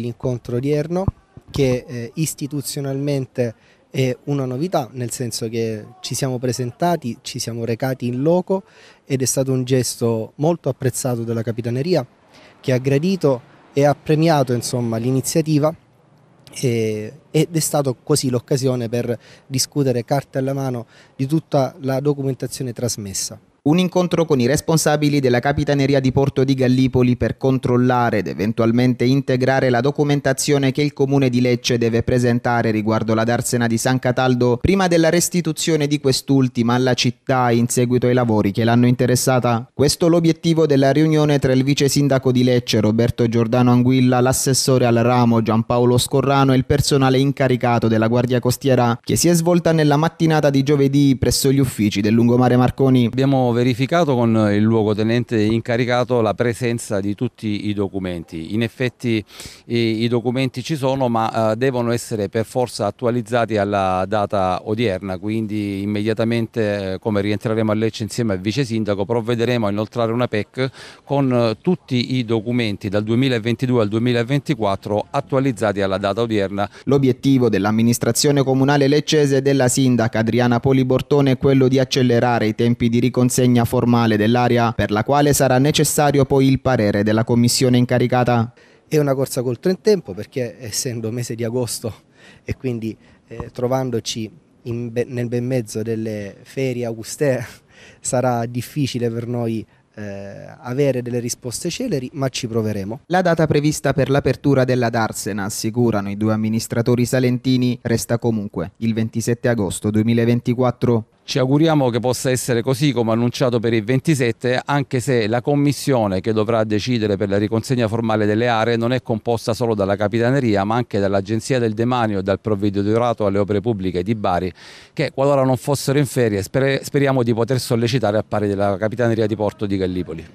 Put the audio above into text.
l'incontro odierno che eh, istituzionalmente è una novità, nel senso che ci siamo presentati, ci siamo recati in loco ed è stato un gesto molto apprezzato dalla Capitaneria che ha gradito e ha premiato insomma, l'iniziativa e, ed è stata così l'occasione per discutere carte alla mano di tutta la documentazione trasmessa un incontro con i responsabili della Capitaneria di Porto di Gallipoli per controllare ed eventualmente integrare la documentazione che il comune di Lecce deve presentare riguardo la darsena di San Cataldo prima della restituzione di quest'ultima alla città in seguito ai lavori che l'hanno interessata. Questo l'obiettivo della riunione tra il vice sindaco di Lecce Roberto Giordano Anguilla, l'assessore al ramo Giampaolo Scorrano e il personale incaricato della Guardia Costiera che si è svolta nella mattinata di giovedì presso gli uffici del lungomare Marconi. Abbiamo verificato con il luogotenente incaricato la presenza di tutti i documenti. In effetti i, i documenti ci sono ma eh, devono essere per forza attualizzati alla data odierna, quindi immediatamente eh, come rientreremo a Lecce insieme al Vice Sindaco provvederemo a inoltrare una PEC con eh, tutti i documenti dal 2022 al 2024 attualizzati alla data odierna. L'obiettivo dell'amministrazione comunale leccese e della sindaca Adriana Polibortone è quello di accelerare i tempi di riconsegnamento rassegna formale dell'area per la quale sarà necessario poi il parere della commissione incaricata. È una corsa col in tempo perché essendo mese di agosto e quindi eh, trovandoci be nel ben mezzo delle ferie augustee sarà difficile per noi eh, avere delle risposte celeri, ma ci proveremo. La data prevista per l'apertura della Darsena, assicurano i due amministratori salentini, resta comunque il 27 agosto 2024. Ci auguriamo che possa essere così come annunciato per il 27, anche se la commissione che dovrà decidere per la riconsegna formale delle aree non è composta solo dalla Capitaneria, ma anche dall'Agenzia del Demanio e dal Provveditorato alle Opere Pubbliche di Bari, che qualora non fossero in ferie speriamo di poter sollecitare a pari della Capitaneria di Porto di Gallipoli.